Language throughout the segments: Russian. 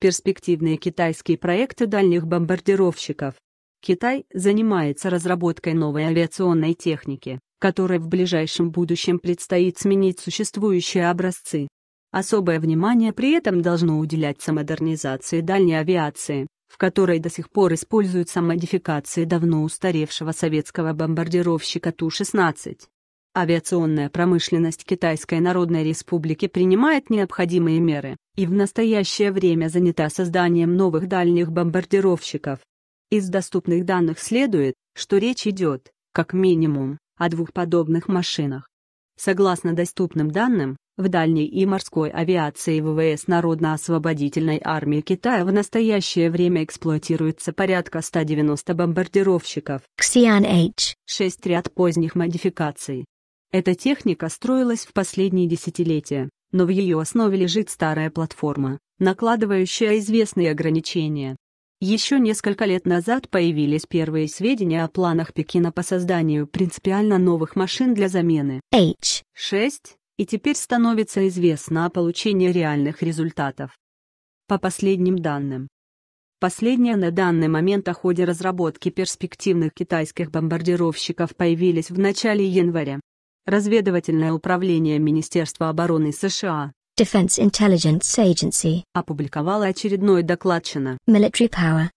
перспективные китайские проекты дальних бомбардировщиков. Китай занимается разработкой новой авиационной техники, которой в ближайшем будущем предстоит сменить существующие образцы. Особое внимание при этом должно уделяться модернизации дальней авиации, в которой до сих пор используются модификации давно устаревшего советского бомбардировщика Ту-16. Авиационная промышленность Китайской Народной Республики принимает необходимые меры и в настоящее время занята созданием новых дальних бомбардировщиков. Из доступных данных следует, что речь идет, как минимум, о двух подобных машинах. Согласно доступным данным, в дальней и морской авиации ВВС Народно-освободительной армии Китая в настоящее время эксплуатируется порядка 190 бомбардировщиков. Xian H. Шесть ряд поздних модификаций, эта техника строилась в последние десятилетия, но в ее основе лежит старая платформа, накладывающая известные ограничения. Еще несколько лет назад появились первые сведения о планах Пекина по созданию принципиально новых машин для замены H6, и теперь становится известно о получении реальных результатов. По последним данным. Последние на данный момент о ходе разработки перспективных китайских бомбардировщиков появились в начале января разведывательное управление Министерства обороны США Defense Intelligence Agency опубликовало очередной докладчина Military Power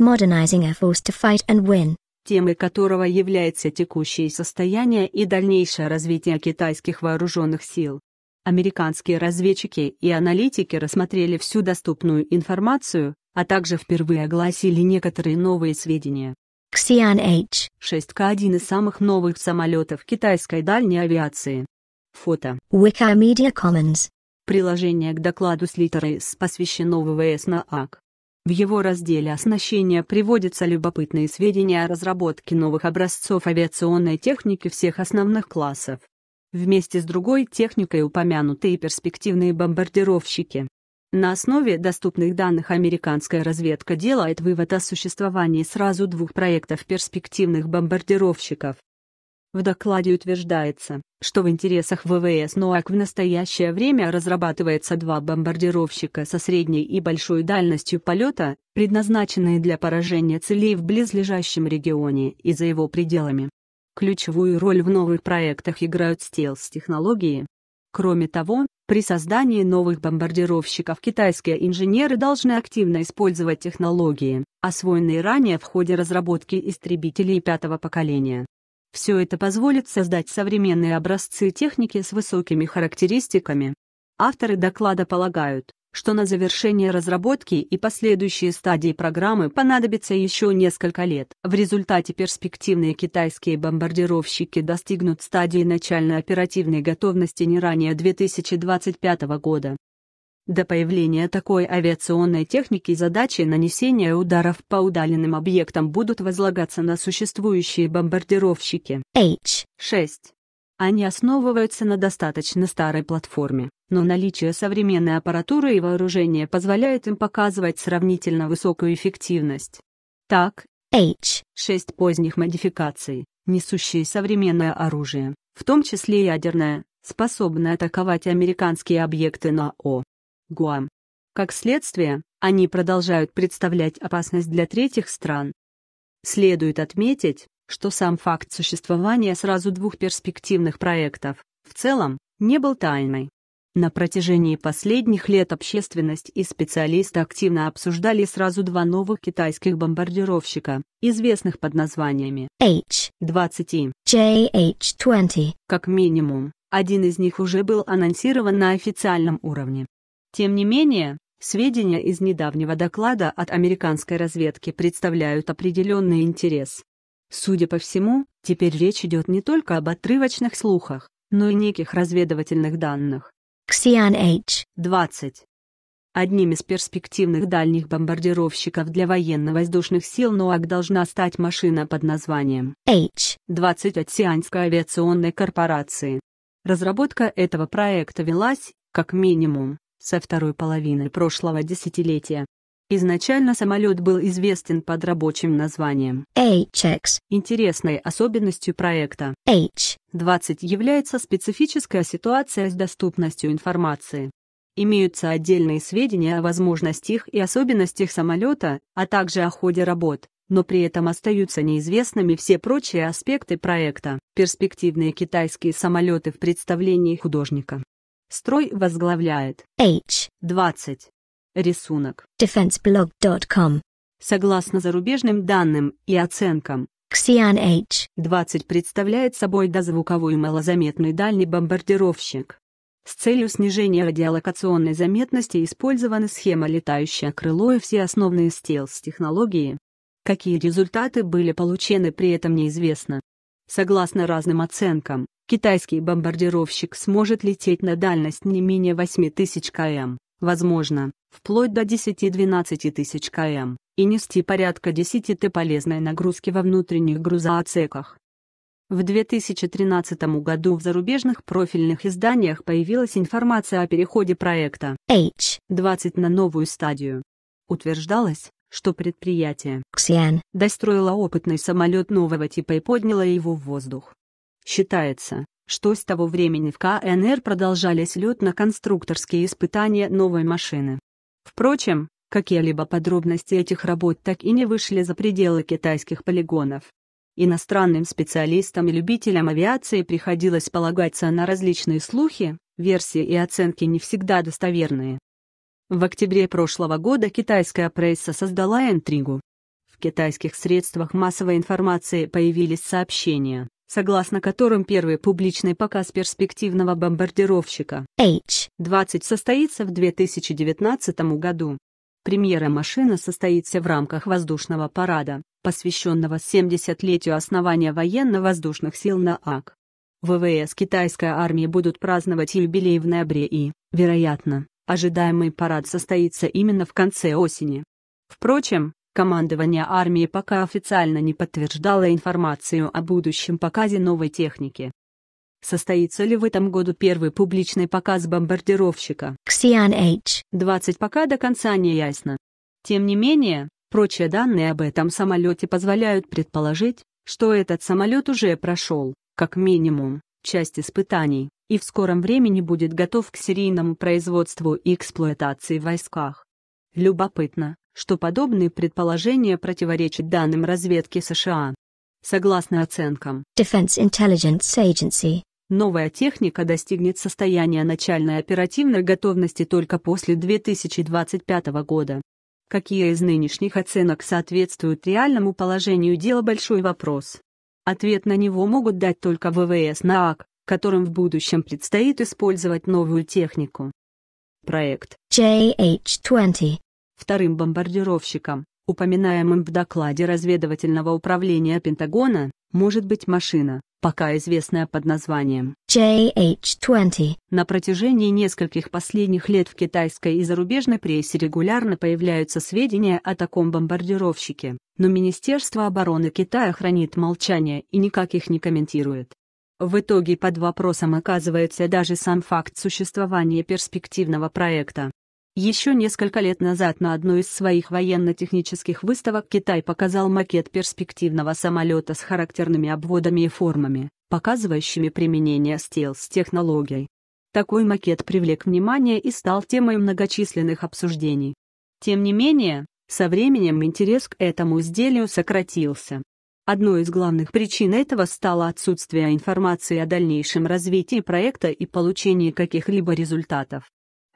Modernizing a Force to Fight and Win, темой которого является текущее состояние и дальнейшее развитие китайских вооруженных сил. Американские разведчики и аналитики рассмотрели всю доступную информацию, а также впервые огласили некоторые новые сведения. Xian H. 6К – один из самых новых самолетов китайской дальней авиации. Фото. Wikimedia Commons. Приложение к докладу с литерой «С» посвящено ВВС на АК. В его разделе оснащения приводятся любопытные сведения о разработке новых образцов авиационной техники всех основных классов. Вместе с другой техникой упомянуты и перспективные бомбардировщики. На основе доступных данных американская разведка делает вывод о существовании сразу двух проектов перспективных бомбардировщиков. В докладе утверждается, что в интересах ВВС НОАК в настоящее время разрабатывается два бомбардировщика со средней и большой дальностью полета, предназначенные для поражения целей в близлежащем регионе и за его пределами. Ключевую роль в новых проектах играют стелс-технологии. Кроме того, при создании новых бомбардировщиков китайские инженеры должны активно использовать технологии, освоенные ранее в ходе разработки истребителей пятого поколения. Все это позволит создать современные образцы техники с высокими характеристиками. Авторы доклада полагают, что на завершение разработки и последующие стадии программы понадобится еще несколько лет. В результате перспективные китайские бомбардировщики достигнут стадии начальной оперативной готовности не ранее 2025 года. До появления такой авиационной техники задачи нанесения ударов по удаленным объектам будут возлагаться на существующие бомбардировщики. H. 6. Они основываются на достаточно старой платформе, но наличие современной аппаратуры и вооружения позволяет им показывать сравнительно высокую эффективность. Так, H. 6 поздних модификаций, несущие современное оружие, в том числе ядерное, способны атаковать американские объекты на О. Гуам. Как следствие, они продолжают представлять опасность для третьих стран. Следует отметить, что сам факт существования сразу двух перспективных проектов в целом не был тайной. На протяжении последних лет общественность и специалисты активно обсуждали сразу два новых китайских бомбардировщика, известных под названиями H-20 и JH-20. Как минимум, один из них уже был анонсирован на официальном уровне. Тем не менее, сведения из недавнего доклада от американской разведки представляют определенный интерес. Судя по всему, теперь речь идет не только об отрывочных слухах, но и неких разведывательных данных. Xian H. 20. Одним из перспективных дальних бомбардировщиков для военно-воздушных сил НОАК должна стать машина под названием H-20 от Сианской авиационной корпорации. Разработка этого проекта велась, как минимум, со второй половины прошлого десятилетия. Изначально самолет был известен под рабочим названием HX. Интересной особенностью проекта H20 является специфическая ситуация с доступностью информации. Имеются отдельные сведения о возможностях и особенностях самолета, а также о ходе работ, но при этом остаются неизвестными все прочие аспекты проекта. Перспективные китайские самолеты в представлении художника. Строй возглавляет H20 рисунок. defenseblog.com Согласно зарубежным данным и оценкам, Xian-H-20 представляет собой дозвуковой малозаметный дальний бомбардировщик. С целью снижения радиолокационной заметности использована схема «Летающее крыло» и все основные стелс-технологии. Какие результаты были получены при этом неизвестно. Согласно разным оценкам, китайский бомбардировщик сможет лететь на дальность не менее 8000 км возможно, вплоть до 10-12 тысяч км, и нести порядка 10 т полезной нагрузки во внутренних грузоотсеках. В 2013 году в зарубежных профильных изданиях появилась информация о переходе проекта H20 на новую стадию. Утверждалось, что предприятие Xian достроило опытный самолет нового типа и подняло его в воздух. Считается, что с того времени в КНР продолжались летно-конструкторские испытания новой машины. Впрочем, какие-либо подробности этих работ так и не вышли за пределы китайских полигонов. Иностранным специалистам и любителям авиации приходилось полагаться на различные слухи, версии и оценки не всегда достоверные. В октябре прошлого года китайская пресса создала интригу. В китайских средствах массовой информации появились сообщения, согласно которым первый публичный показ перспективного бомбардировщика H-20 состоится в 2019 году. Премьера машины состоится в рамках воздушного парада, посвященного 70-летию основания военно-воздушных сил на АК. ВВС китайской армии будут праздновать юбилей в ноябре и, вероятно, ожидаемый парад состоится именно в конце осени. Впрочем, Командование армии пока официально не подтверждало информацию о будущем показе новой техники. Состоится ли в этом году первый публичный показ бомбардировщика? Xian H-20 пока до конца не ясно. Тем не менее, прочие данные об этом самолете позволяют предположить, что этот самолет уже прошел, как минимум, часть испытаний, и в скором времени будет готов к серийному производству и эксплуатации в войсках. Любопытно, что подобные предположения противоречат данным разведки США. Согласно оценкам Defense Intelligence Agency, новая техника достигнет состояния начальной оперативной готовности только после 2025 года. Какие из нынешних оценок соответствуют реальному положению дела – большой вопрос. Ответ на него могут дать только ВВС НААК, которым в будущем предстоит использовать новую технику. Проект JH-20 вторым бомбардировщиком, упоминаемым в докладе разведывательного управления Пентагона, может быть машина, пока известная под названием JH-20. На протяжении нескольких последних лет в китайской и зарубежной прессе регулярно появляются сведения о таком бомбардировщике, но Министерство обороны Китая хранит молчание и никак их не комментирует. В итоге под вопросом оказывается даже сам факт существования перспективного проекта. Еще несколько лет назад на одной из своих военно-технических выставок Китай показал макет перспективного самолета с характерными обводами и формами, показывающими применение стелс-технологий. Такой макет привлек внимание и стал темой многочисленных обсуждений. Тем не менее, со временем интерес к этому изделию сократился. Одной из главных причин этого стало отсутствие информации о дальнейшем развитии проекта и получении каких-либо результатов.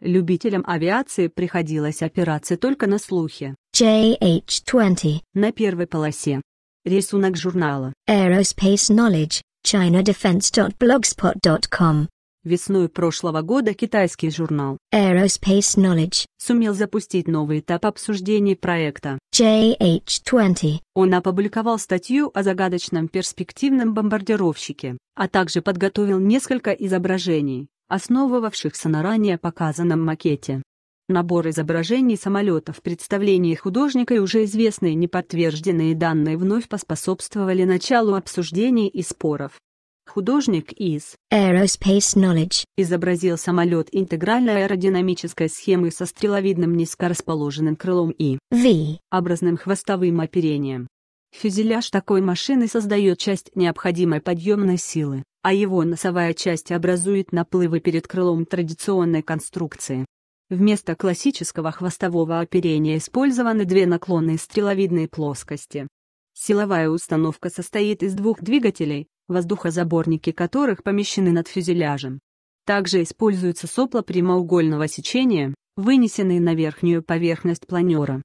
Любителям авиации приходилось опираться только на слухи. JH20 на первой полосе. Рисунок журнала. Aerospace Knowledge, chinadefense.blogspot.com Весной прошлого года китайский журнал Aerospace Knowledge сумел запустить новый этап обсуждений проекта JH20. Он опубликовал статью о загадочном перспективном бомбардировщике, а также подготовил несколько изображений, основывавшихся на ранее показанном макете. Набор изображений самолета в представлении художника и уже известные неподтвержденные данные вновь поспособствовали началу обсуждений и споров. Художник из Aerospace Knowledge изобразил самолет интегральной аэродинамической схемой со стреловидным низко расположенным крылом и V образным хвостовым оперением. Фюзеляж такой машины создает часть необходимой подъемной силы, а его носовая часть образует наплывы перед крылом традиционной конструкции. Вместо классического хвостового оперения использованы две наклонные стреловидные плоскости. Силовая установка состоит из двух двигателей, воздухозаборники которых помещены над фюзеляжем. Также используются сопла прямоугольного сечения, вынесенные на верхнюю поверхность планера.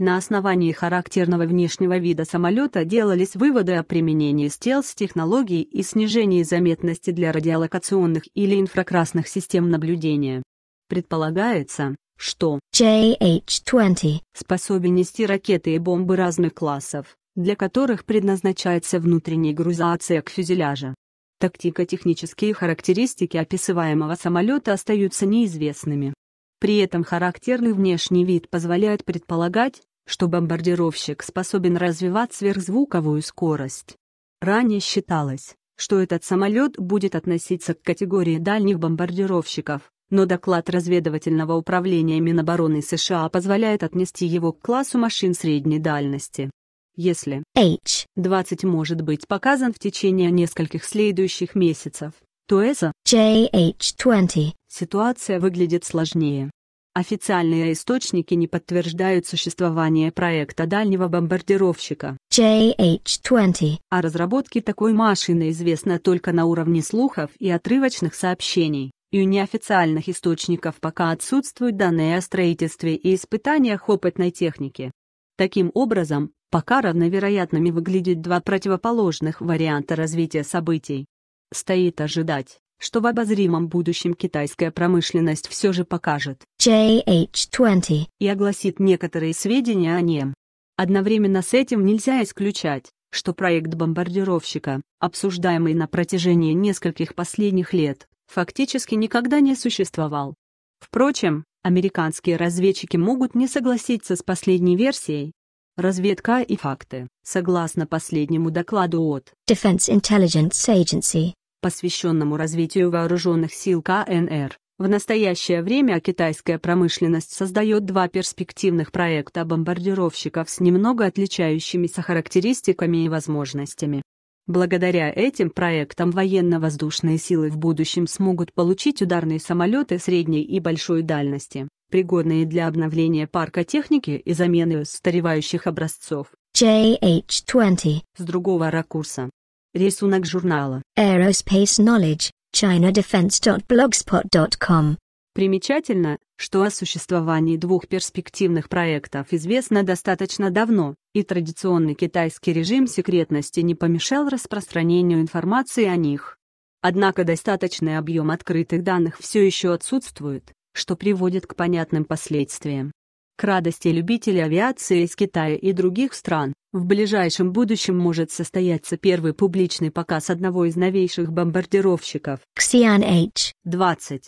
На основании характерного внешнего вида самолета делались выводы о применении стелс-технологий и снижении заметности для радиолокационных или инфракрасных систем наблюдения. Предполагается, что JH-20 способен нести ракеты и бомбы разных классов, для которых предназначается внутренний грузоотсек фюзеляжа. Тактико-технические характеристики описываемого самолета остаются неизвестными. При этом характерный внешний вид позволяет предполагать, что бомбардировщик способен развивать сверхзвуковую скорость. Ранее считалось, что этот самолет будет относиться к категории дальних бомбардировщиков, но доклад разведывательного управления Минобороны США позволяет отнести его к классу машин средней дальности. Если H-20 может быть показан в течение нескольких следующих месяцев, то эса JH-20 ситуация выглядит сложнее. Официальные источники не подтверждают существование проекта дальнего бомбардировщика JH-20. О разработке такой машины известно только на уровне слухов и отрывочных сообщений, и у неофициальных источников пока отсутствуют данные о строительстве и испытаниях опытной техники. Таким образом, пока равновероятными выглядят два противоположных варианта развития событий. Стоит ожидать, что в обозримом будущем китайская промышленность все же покажет JH20 и огласит некоторые сведения о нем. Одновременно с этим нельзя исключать, что проект бомбардировщика, обсуждаемый на протяжении нескольких последних лет, фактически никогда не существовал. Впрочем, американские разведчики могут не согласиться с последней версией. Разведка и факты. Согласно последнему докладу от Defense Intelligence Agency, посвященному развитию вооруженных сил КНР. В настоящее время китайская промышленность создает два перспективных проекта бомбардировщиков с немного отличающимися характеристиками и возможностями. Благодаря этим проектам военно-воздушные силы в будущем смогут получить ударные самолеты средней и большой дальности, пригодные для обновления парка техники и замены устаревающих образцов. JH-20 с другого ракурса. Рисунок журнала. Aerospace Knowledge, chinadefense.blogspot.com Примечательно, что о существовании двух перспективных проектов известно достаточно давно, и традиционный китайский режим секретности не помешал распространению информации о них. Однако достаточный объем открытых данных все еще отсутствует, что приводит к понятным последствиям. К радости любителей авиации из Китая и других стран, в ближайшем будущем может состояться первый публичный показ одного из новейших бомбардировщиков Xian H-20.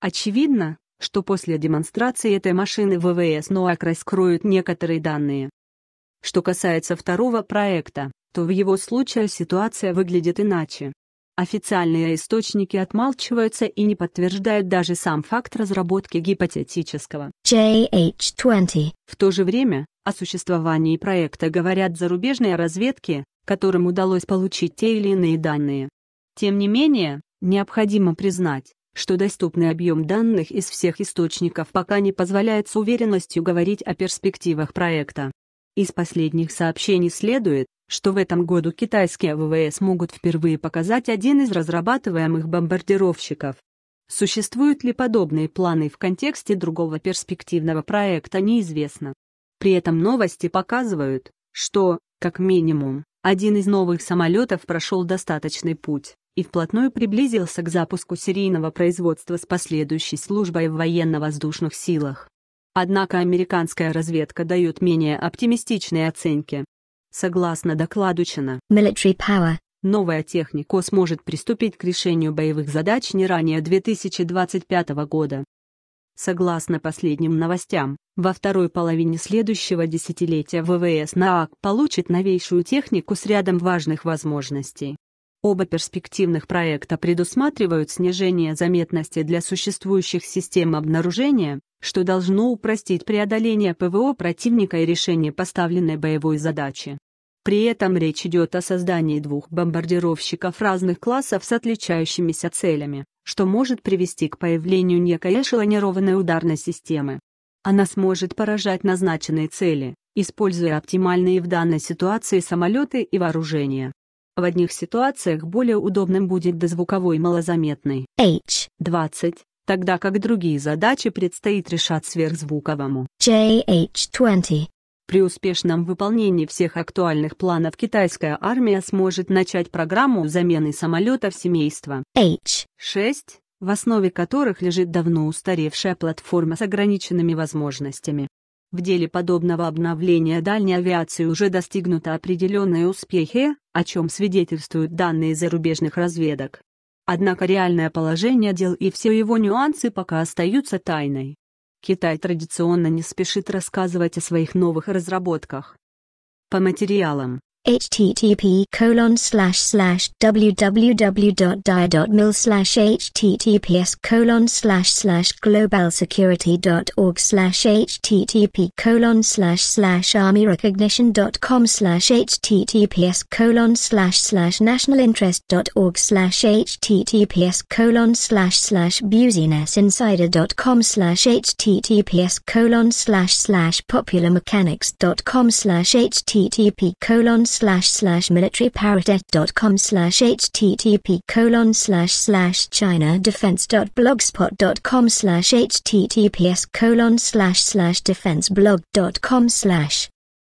Очевидно, что после демонстрации этой машины ВВС НОАК раскроют некоторые данные. Что касается второго проекта, то в его случае ситуация выглядит иначе. Официальные источники отмалчиваются и не подтверждают даже сам факт разработки гипотетического JH20. В то же время о существовании проекта говорят зарубежные разведки, которым удалось получить те или иные данные. Тем не менее, необходимо признать, что доступный объем данных из всех источников пока не позволяет с уверенностью говорить о перспективах проекта. Из последних сообщений следует, что в этом году китайские ВВС могут впервые показать один из разрабатываемых бомбардировщиков. Существуют ли подобные планы в контексте другого перспективного проекта, неизвестно. При этом новости показывают, что, как минимум, один из новых самолетов прошел достаточный путь и вплотную приблизился к запуску серийного производства с последующей службой в военно-воздушных силах. Однако американская разведка дает менее оптимистичные оценки. Согласно докладу Чина, новая техника сможет приступить к решению боевых задач не ранее 2025 года. Согласно последним новостям, во второй половине следующего десятилетия ВВС НААК получит новейшую технику с рядом важных возможностей. Оба перспективных проекта предусматривают снижение заметности для существующих систем обнаружения, что должно упростить преодоление ПВО противника и решение поставленной боевой задачи. При этом речь идет о создании двух бомбардировщиков разных классов с отличающимися целями, что может привести к появлению некой эшелонированной ударной системы. Она сможет поражать назначенные цели, используя оптимальные в данной ситуации самолеты и вооружение. В одних ситуациях более удобным будет дозвуковой малозаметный H-20, тогда как другие задачи предстоит решать сверхзвуковому JH-20. При успешном выполнении всех актуальных планов китайская армия сможет начать программу замены самолетов семейства H-6, в основе которых лежит давно устаревшая платформа с ограниченными возможностями. В деле подобного обновления дальней авиации уже достигнуты определенные успехи, о чем свидетельствуют данные зарубежных разведок. Однако реальное положение дел и все его нюансы пока остаются тайной. Китай традиционно не спешит рассказывать о своих новых разработках. По материалам, http colon slash slash www.dia.mil slash https colon slash slash globalsecurity.org slash http colon slash slash armyrecognition.com slash https colon slash slash nationalinterest.org slash https colon slash slash businessinsider.com slash https colon slash slash popularmechanics.com slash http colon slash slash slash militaryparadet.com slash http colon slash slash china defense blogspot.com slash https colon slash slash defenseblog.com slash